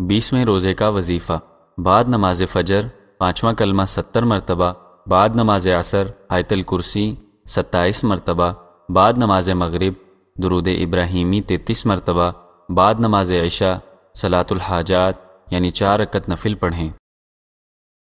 बीसवें रोज़े का वजीफ़ा बाद नमाज फ़जर पाँचवा कलमा सत्तर मरतबा बाद नमाज असर आयतल कुर्सी सत्ताईस मरतबा बाद नमाज मगरब दरूद इब्राहिमी तैतीस मरतबा बाद नमाज ऐशा सलातुल हाजात यानी चार रकत नफिल पढ़ें